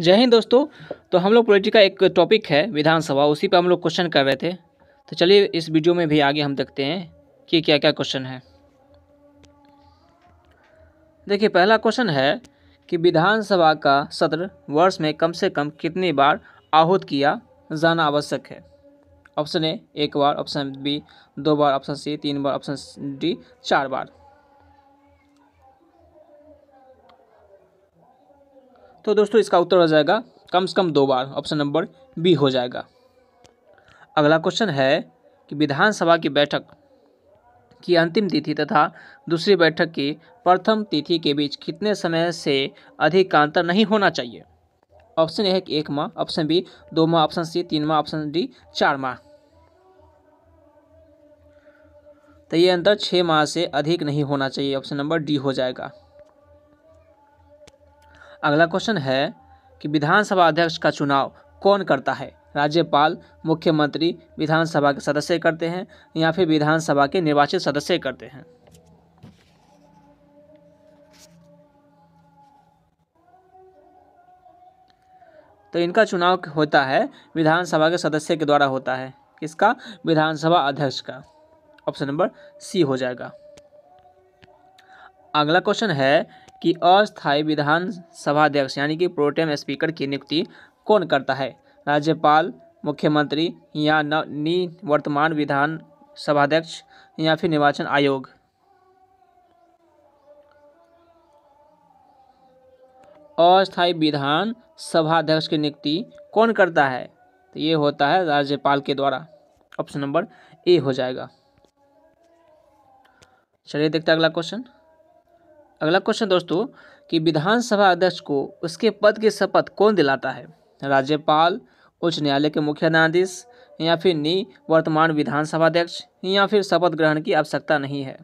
जय हिंद दोस्तों तो हम लोग पॉलिटी का एक टॉपिक है विधानसभा उसी पर हम लोग क्वेश्चन कर रहे थे तो चलिए इस वीडियो में भी आगे हम देखते हैं कि क्या क्या क्वेश्चन है देखिए पहला क्वेश्चन है कि विधानसभा का सत्र वर्ष में कम से कम कितनी बार आहूत किया जाना आवश्यक है ऑप्शन ए एक बार ऑप्शन बी दो बार ऑप्शन सी तीन बार ऑप्शन डी चार बार तो दोस्तों इसका उत्तर हो जाएगा कम से कम दो बार ऑप्शन नंबर बी हो जाएगा अगला क्वेश्चन है कि विधानसभा की बैठक की अंतिम तिथि तथा दूसरी बैठक की प्रथम तिथि के बीच कितने समय से अधिक का अंतर नहीं होना चाहिए ऑप्शन ए है कि एक माह ऑप्शन बी दो माह ऑप्शन सी तीन माह ऑप्शन डी चार माह तो ये अंतर छः माह से अधिक नहीं होना चाहिए ऑप्शन नंबर डी हो जाएगा अगला क्वेश्चन है कि विधानसभा अध्यक्ष का चुनाव कौन करता है राज्यपाल मुख्यमंत्री विधानसभा के सदस्य करते हैं या फिर विधानसभा के निर्वाचित सदस्य करते हैं तो इनका चुनाव होता है विधानसभा के सदस्य के द्वारा होता है किसका विधानसभा अध्यक्ष का ऑप्शन नंबर सी हो जाएगा अगला क्वेश्चन है कि अस्थायी विधान अध्यक्ष यानी कि प्रोटेम स्पीकर की नियुक्ति कौन करता है राज्यपाल मुख्यमंत्री या वर्तमान विधान सभाध्यक्ष या फिर निर्वाचन आयोग अस्थायी विधान सभाध्यक्ष की नियुक्ति कौन करता है तो ये होता है राज्यपाल के द्वारा ऑप्शन नंबर ए हो जाएगा चलिए देखते हैं अगला क्वेश्चन अगला क्वेश्चन दोस्तों कि विधानसभा अध्यक्ष को उसके पद की शपथ कौन दिलाता है राज्यपाल उच्च न्यायालय के मुख्य न्यायाधीश या फिर नी वर्तमान विधानसभा अध्यक्ष या फिर शपथ ग्रहण की आवश्यकता नहीं है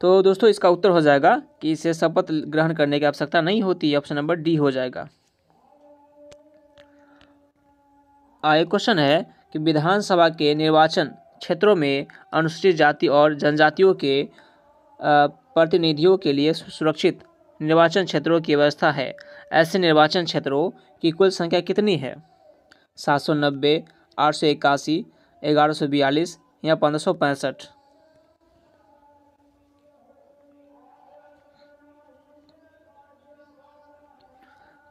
तो दोस्तों इसका उत्तर हो जाएगा कि इसे शपथ ग्रहण करने की आवश्यकता नहीं होती ऑप्शन नंबर डी हो जाएगा आगे क्वेश्चन है कि विधानसभा के निर्वाचन क्षेत्रों में अनुसूचित जाति और जनजातियों के प्रतिनिधियों के लिए सुरक्षित निर्वाचन क्षेत्रों की व्यवस्था है ऐसे निर्वाचन क्षेत्रों की कुल संख्या कितनी है सात सौ नब्बे आठ सौ इक्यासी ग्यारह सौ बयालीस या पंद्रह सौ पैंसठ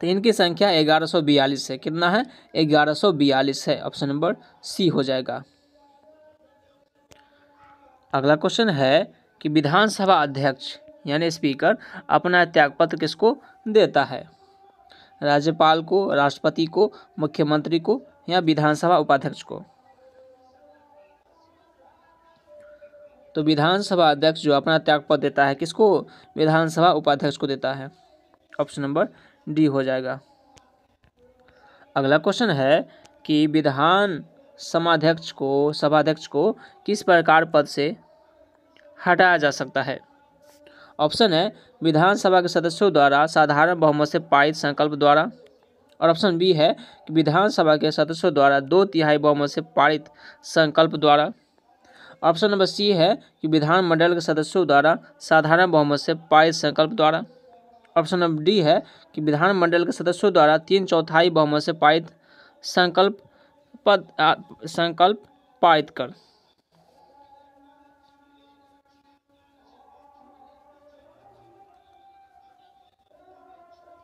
तो इनकी संख्या ग्यारह सौ बयालीस है कितना है ग्यारह है ऑप्शन नंबर सी हो जाएगा अगला क्वेश्चन है कि विधानसभा अध्यक्ष यानी स्पीकर अपना त्यागपत्र किसको देता है राज्यपाल को राष्ट्रपति को मुख्यमंत्री को या विधानसभा उपाध्यक्ष को तो विधानसभा अध्यक्ष जो अपना त्यागपत्र देता है किसको विधानसभा उपाध्यक्ष को देता है ऑप्शन नंबर डी हो जाएगा अगला क्वेश्चन है कि विधान समाध्यक्ष को सभाध्यक्ष को किस प्रकार पद से हटाया जा सकता है ऑप्शन है विधानसभा के सदस्यों द्वारा साधारण बहुमत से पारित संकल्प द्वारा और ऑप्शन बी है कि विधानसभा के सदस्यों द्वारा दो तिहाई बहुमत से पारित संकल्प द्वारा ऑप्शन नंबर सी है कि विधानमंडल के सदस्यों द्वारा साधारण बहुमत से पारित संकल्प द्वारा ऑप्शन नंबर डी है कि विधानमंडल के सदस्यों द्वारा तीन चौथाई बहुमत से पारित संकल्प पद संकल्प पारित कर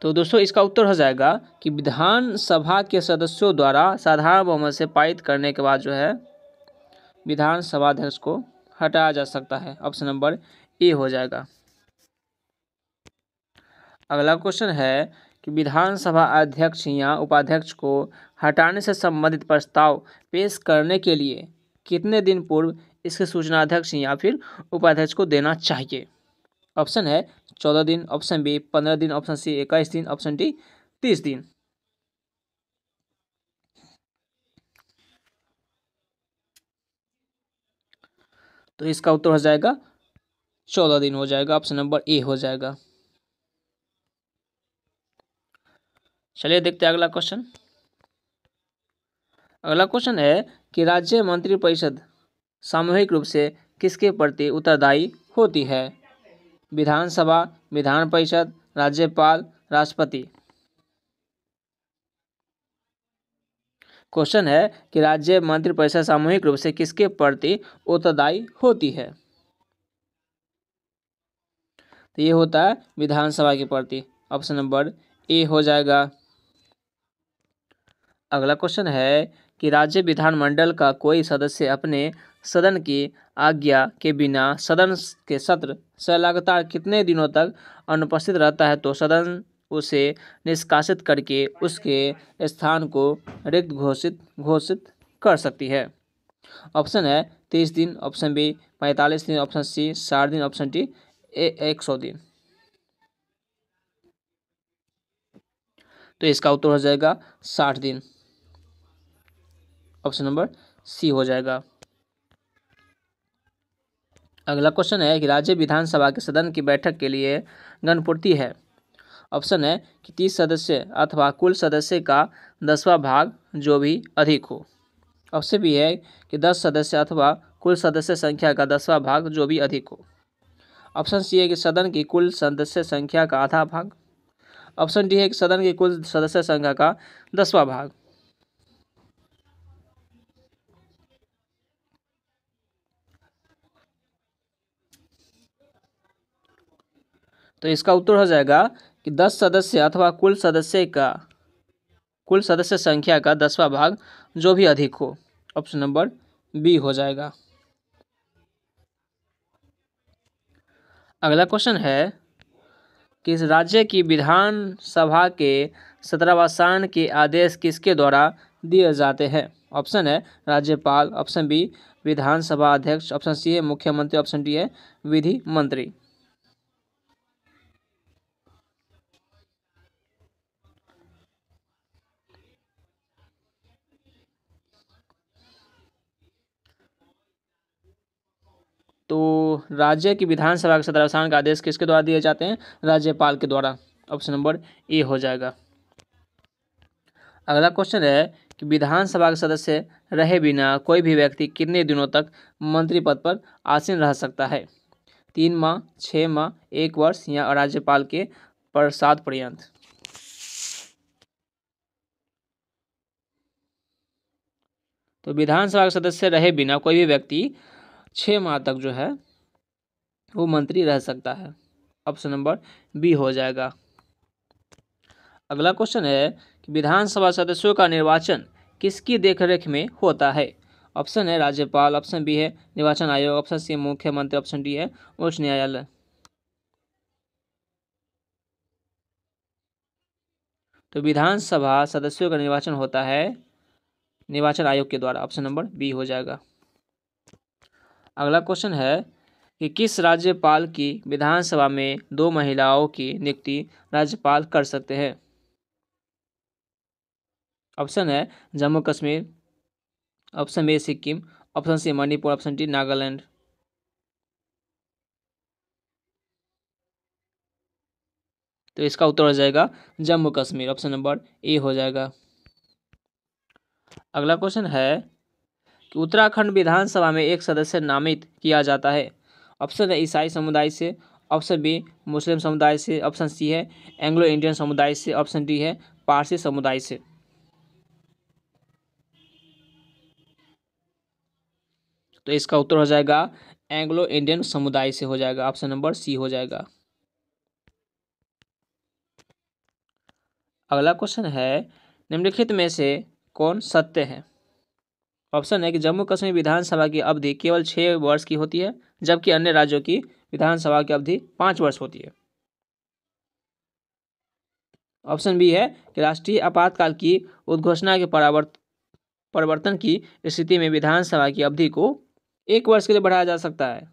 तो दोस्तों इसका उत्तर हो जाएगा कि विधानसभा के सदस्यों द्वारा साधारण बहुमत से पारित करने के बाद जो है विधानसभा अध्यक्ष को हटाया जा सकता है ऑप्शन नंबर ए हो जाएगा अगला क्वेश्चन है कि विधानसभा अध्यक्ष या उपाध्यक्ष को हटाने से संबंधित प्रस्ताव पेश करने के लिए कितने दिन पूर्व इसके सूचना अध्यक्ष या फिर उपाध्यक्ष को देना चाहिए ऑप्शन है चौदह दिन ऑप्शन बी पंद्रह दिन ऑप्शन सी इक्कीस दिन ऑप्शन डी तीस दिन तो इसका उत्तर हो जाएगा चौदह दिन हो जाएगा ऑप्शन नंबर ए हो जाएगा चलिए देखते हैं अगला क्वेश्चन अगला क्वेश्चन है कि राज्य मंत्रिपरिषद सामूहिक रूप से किसके प्रति उत्तरदायी होती है विधानसभा विधान परिषद राज्यपाल राष्ट्रपति क्वेश्चन है कि राज्य मंत्रिपरिषद सामूहिक रूप से किसके प्रति उत्तरदायी होती है तो ये होता है विधानसभा के प्रति ऑप्शन नंबर ए हो जाएगा अगला क्वेश्चन है कि राज्य विधानमंडल का कोई सदस्य अपने सदन की आज्ञा के बिना सदन के सत्र से लगातार कितने दिनों तक अनुपस्थित रहता है तो सदन उसे निष्कासित करके उसके स्थान को रिक्त घोषित घोषित कर सकती है ऑप्शन है तीस दिन ऑप्शन बी पैंतालीस दिन ऑप्शन सी साठ दिन ऑप्शन डी एक सौ दिन तो इसका उत्तर हो जाएगा साठ दिन ऑप्शन नंबर सी हो जाएगा अगला क्वेश्चन है कि राज्य विधानसभा के सदन की बैठक के लिए गणपूर्ति है ऑप्शन है कि तीस सदस्य अथवा कुल सदस्य का दसवां भाग जो भी अधिक हो ऑप्शन भी है कि दस सदस्य अथवा कुल सदस्य संख्या का दसवां भाग जो भी अधिक हो ऑप्शन सी है कि सदन की कुल सदस्य संख्या का आधा भाग ऑप्शन डी है कि सदन की कुल सदस्य संख्या का दसवां भाग तो इसका उत्तर हो जाएगा कि दस सदस्य अथवा कुल सदस्य का कुल सदस्य संख्या का दसवा भाग जो भी अधिक हो ऑप्शन नंबर बी हो जाएगा अगला क्वेश्चन है कि इस राज्य की विधानसभा के सत्रावसान के आदेश किसके द्वारा दिए जाते हैं ऑप्शन है राज्यपाल ऑप्शन बी विधानसभा अध्यक्ष ऑप्शन सी है मुख्यमंत्री ऑप्शन डी है विधि मंत्री तो राज्य की विधानसभा के सदस्यान का आदेश किसके द्वारा दिए जाते हैं राज्यपाल के द्वारा ऑप्शन नंबर ए हो जाएगा अगला क्वेश्चन है कि विधानसभा के सदस्य रहे बिना कोई भी व्यक्ति कितने दिनों तक मंत्री पद पर आसीन रह सकता है तीन माह छः माह एक वर्ष या राज्यपाल के प्रसाद पर्यंत तो विधानसभा के सदस्य रहे बिना कोई भी व्यक्ति छः माह तक जो है वो मंत्री रह सकता है ऑप्शन नंबर बी हो जाएगा अगला क्वेश्चन है कि विधानसभा सदस्यों का निर्वाचन किसकी देखरेख में होता है ऑप्शन है राज्यपाल ऑप्शन बी है निर्वाचन आयोग ऑप्शन सी मुख्यमंत्री ऑप्शन डी है उच्च न्यायालय तो विधानसभा सदस्यों का निर्वाचन होता है निर्वाचन आयोग के द्वारा ऑप्शन नंबर बी हो जाएगा अगला क्वेश्चन है कि किस राज्यपाल की विधानसभा में दो महिलाओं की नियुक्ति राज्यपाल कर सकते हैं ऑप्शन है Jammu Kashmir option A Sikkim option C Manipur option D Nagaland तो इसका उत्तर हो जाएगा Jammu Kashmir option number A हो जाएगा अगला क्वेश्चन है कि उत्तराखंड विधानसभा में एक सदस्य नामित किया जाता है ऑप्शन है ईसाई समुदाय से ऑप्शन बी मुस्लिम समुदाय से ऑप्शन सी है एंग्लो इंडियन समुदाय से ऑप्शन डी है पारसी समुदाय से तो इसका उत्तर हो जाएगा एंग्लो इंडियन समुदाय से हो जाएगा ऑप्शन नंबर सी हो जाएगा अगला क्वेश्चन है निम्नलिखित में से कौन सत्य है ऑप्शन है कि जम्मू कश्मीर विधानसभा की अवधि केवल छः वर्ष की होती है जबकि अन्य राज्यों की विधानसभा की अवधि पाँच वर्ष होती है ऑप्शन बी है कि राष्ट्रीय आपातकाल की उद्घोषणा के परावर्त परिवर्तन की स्थिति में विधानसभा की अवधि को एक वर्ष के लिए बढ़ाया जा सकता है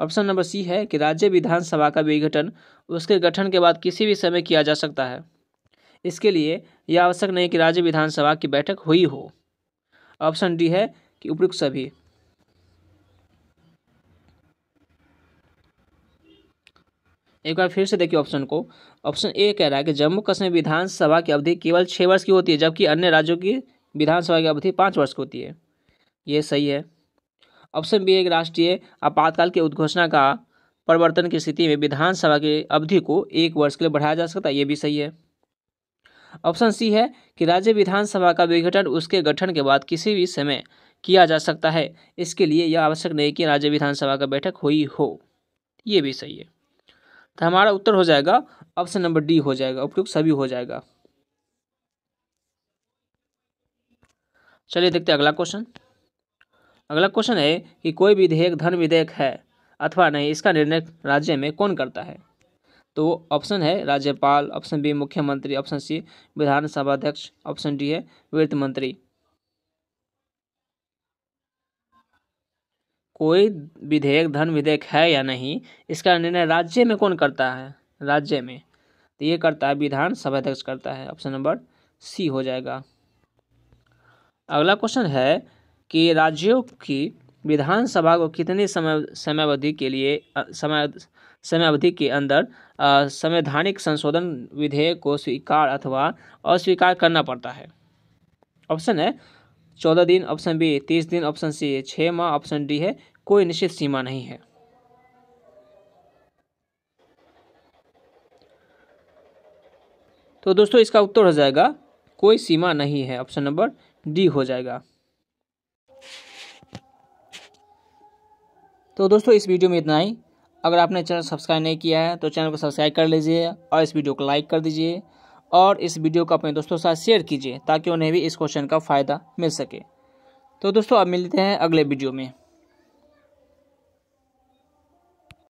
ऑप्शन नंबर सी है कि राज्य विधानसभा का विघटन उसके गठन के बाद किसी भी समय किया जा सकता है इसके लिए यह आवश्यक नहीं कि राज्य विधानसभा की बैठक हुई हो ऑप्शन डी है कि उपयुक्त सभी एक बार फिर से देखिए ऑप्शन को ऑप्शन ए कह रहा है कि जम्मू कश्मीर विधानसभा की अवधि केवल छः वर्ष की होती है जबकि अन्य राज्यों की विधानसभा की अवधि पाँच वर्ष की होती है ये सही है ऑप्शन बी एक राष्ट्रीय आपातकाल की उद्घोषणा का परिवर्तन की स्थिति में विधानसभा की अवधि को एक वर्ष के लिए बढ़ाया जा सकता है ये भी सही है ऑप्शन सी है कि राज्य विधानसभा का विघटन उसके गठन के बाद किसी भी समय किया जा सकता है इसके लिए यह आवश्यक नहीं कि राज्य विधानसभा का बैठक हुई हो ये भी सही है तो हमारा उत्तर हो जाएगा ऑप्शन नंबर डी हो जाएगा उपयुक्त सभी हो जाएगा चलिए देखते हैं अगला क्वेश्चन अगला क्वेश्चन है कि कोई विधेयक धन विधेयक है अथवा नहीं इसका निर्णय राज्य में कौन करता है तो वो ऑप्शन है राज्यपाल ऑप्शन बी मुख्यमंत्री ऑप्शन सी विधानसभा अध्यक्ष ऑप्शन डी है वित्त मंत्री कोई विधेयक धन विधेयक है या नहीं इसका निर्णय राज्य में कौन करता है राज्य में तो ये करता है विधानसभा अध्यक्ष करता है ऑप्शन नंबर सी हो जाएगा अगला क्वेश्चन है कि राज्यों की विधानसभा को कितने समय समयावधि के लिए समय समय अवधि के अंदर संवैधानिक संशोधन विधेयक को स्वीकार अथवा अस्वीकार करना पड़ता है ऑप्शन है चौदह दिन ऑप्शन बी तीस दिन ऑप्शन सी छः माह ऑप्शन डी है कोई निश्चित सीमा नहीं है तो दोस्तों इसका उत्तर हो जाएगा कोई सीमा नहीं है ऑप्शन नंबर डी हो जाएगा तो दोस्तों इस वीडियो में इतना ही अगर आपने चैनल सब्सक्राइब नहीं किया है तो चैनल को सब्सक्राइब कर लीजिए और इस वीडियो को लाइक कर दीजिए और इस वीडियो को अपने दोस्तों के साथ शेयर कीजिए ताकि उन्हें भी इस क्वेश्चन का फ़ायदा मिल सके तो दोस्तों अब मिलते हैं अगले वीडियो में